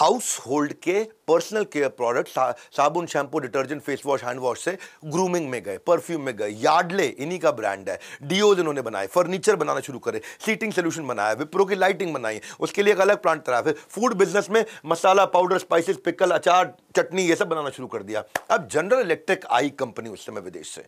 house household के personal care product साबुन shampoo detergent face wash hand wash से grooming में गए परफ्यूम में गए यार्डले इन्हीं का ब्रांड है डीओज इन्होंने बनाए फर्नीचर बनाना शुरू करे सीटिंग सोल्यूशन बनाया विप्रो की लाइटिंग बनाई उसके लिए एक अलग प्लांट तरह फिर फूड बिजनेस में मसाला पाउडर स्पाइसेस पिकल अचार चटनी ये सब बनाना शुरू कर दिया अब जनरल इलेक्ट्रिक आई कंपनी उस समय विदेश से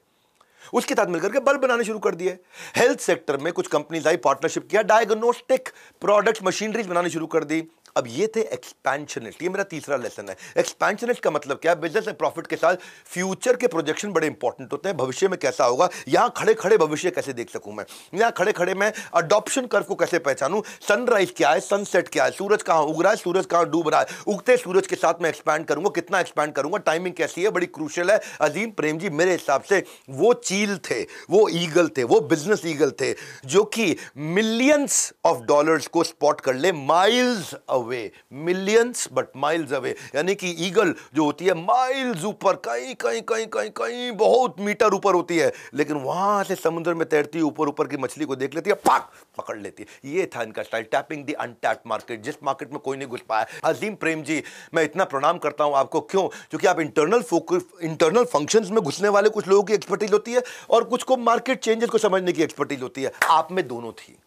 उसके साथ मिलकर के बल्ब बनाने शुरू कर दिए हेल्थ सेक्टर में कुछ कंपनीज आई पार्टनरशिप किया डायग्नोस्टिक प्रोडक्ट मशीनरीज बनानी शुरू कर दी अब ये थे एक्सपेंशनिस्ट ये मेरा तीसरा लेसन है एक्सपेंशनिस्ट का मतलब क्या है बिजनेस एंड प्रॉफिट के साथ फ्यूचर के प्रोजेक्शन बड़े इंपॉर्टेंट होते हैं भविष्य में कैसा होगा यहाँ खड़े खड़े भविष्य कैसे देख सकूँ मैं यहाँ खड़े खड़े मैं अडॉप्शन कर्व को कैसे पहचानूँ सनराइज क्या है सनसेट क्या है सूरज कहाँ उग रहा है सूरज कहाँ डूब रहा है उगते सूरज के साथ मैं एक्सपैंड करूँगा कितना एक्सपैंड करूँगा टाइमिंग कैसी है बड़ी क्रूशल है अजीम प्रेम जी मेरे हिसाब से वो चील थे वो ईगल थे वो बिजनेस ईगल थे जो कि मिलियंस ऑफ डॉलर्स को स्पॉट कर ले miles away millions but miles away यानी कि ईगल जो होती है माइल्स ऊपर कहीं कहीं कहीं कहीं कहीं बहुत मीटर ऊपर होती है लेकिन वहाँ से समुद्र में तैरती ऊपर ऊपर की मछली को देख लेती है पाक पकड़ लेती है ये था इनका style tapping the untap market जिस मार्केट में कोई नहीं घुस पाया अजीम प्रेम जी मैं इतना प्रणाम करता हूँ आपको क्यों क्योंकि आप इंटरनल फोकस इंटरनल फंक्शंस में घुसने वाले कुछ लोगों की एक्सपर्टीज होती है और कुछ को मार्केट चेंजेस को समझने की एक्सपर्टीज होती है आप में दोनों थी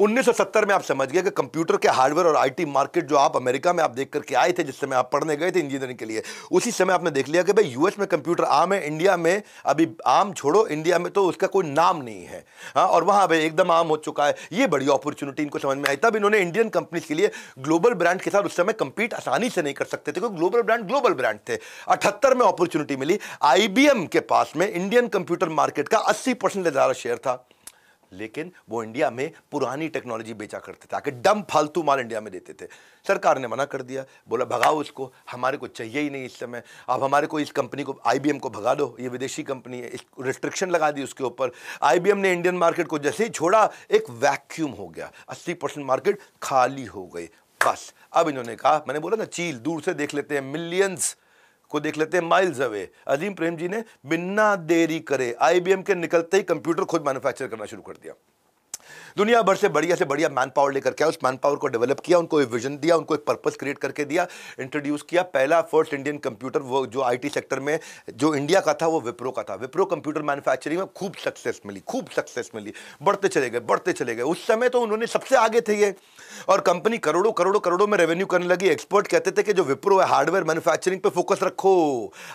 1970 में आप समझ गए कि कंप्यूटर के हार्डवेयर और आईटी मार्केट जो आप अमेरिका में आप देख करके आए थे जिस समय आप पढ़ने गए थे इंजीनियरिंग के लिए उसी समय आपने देख लिया कि भाई यूएस में कंप्यूटर आम है इंडिया में अभी आम छोड़ो इंडिया में तो उसका कोई नाम नहीं है हाँ और वहाँ भाई एकदम आम हो चुका है ये बड़ी अपॉर्चुनिटी इनको समझ में आई तब इन्होंने इंडियन कंपनीज के लिए ग्लोबल ब्रांड के साथ उस समय कंपीट आसानी से नहीं कर सकते थे क्योंकि ग्लोबल ब्रांड ग्लोबल ब्रांड थे अठहत्तर में अपॉर्चुनिटी मिली आईबीएम के पास में इंडियन कंप्यूटर मार्केट का अस्सी परसेंट ज़्यादा शेयर था लेकिन वो इंडिया में पुरानी टेक्नोलॉजी बेचा करते थे आके डम फालतू माल इंडिया में देते थे सरकार ने मना कर दिया बोला भगाओ उसको हमारे को चाहिए ही नहीं इस समय अब हमारे को इस कंपनी को आईबीएम को भगा दो ये विदेशी कंपनी है रिस्ट्रिक्शन लगा दी उसके ऊपर आईबीएम ने इंडियन मार्केट को जैसे ही छोड़ा एक वैक्यूम हो गया अस्सी परसेंट मार्केट खाली हो गई बस अब इन्होंने कहा मैंने बोला ना चील दूर से देख लेते हैं मिलियंस को देख लेते हैं माइल्स अवे अजीम प्रेम जी ने बिना देरी करे आईबीएम के निकलते ही कंप्यूटर खुद मैन्युफैक्चर करना शुरू कर दिया दुनिया भर से बढ़िया से बढ़िया मैन पावर लेकर के आया उस मैन पावर को डेवलप किया उनको एक विजन दिया उनको एक पर्पस क्रिएट करके दिया इंट्रोड्यूस किया पहला फर्स्ट इंडियन कंप्यूटर वो जो आई सेक्टर में जो इंडिया का था वो विप्रो का था विप्रो कंप्यूटर मैनुफैक्चरिंग में खूब सक्सेस मिली खूब सक्सेस मिली बढ़ते चले गए बढ़ते चले गए उस समय तो उन्होंने सबसे आगे थे ये और कंपनी करोड़ों करोड़ों करोड़ों में रेवेन्यू करने लगी एक्सपर्ट कहते थे कि जो विप्रो है हार्डवेयर मैन्युफैक्चरिंग पे फोकस रखो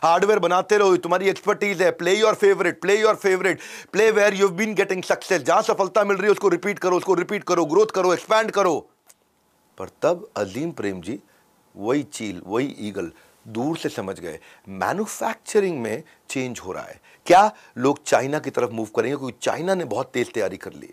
हार्डवेयर बनाते रहो तुम्हारी एक्सपर्टीज है play your favourite play your favourite play where you been getting success जहां सफलता मिल रही है उसको रिपीट करो उसको रिपीट करो ग्रोथ करो एक्सपैंड करो पर तब अजीम प्रेम जी वही चील वही ईगल दूर से समझ गए मैन्युफैक्चरिंग में चेंज हो रहा है क्या लोग चाइना की तरफ मूव करेंगे क्योंकि चाइना ने बहुत तेज तैयारी कर ली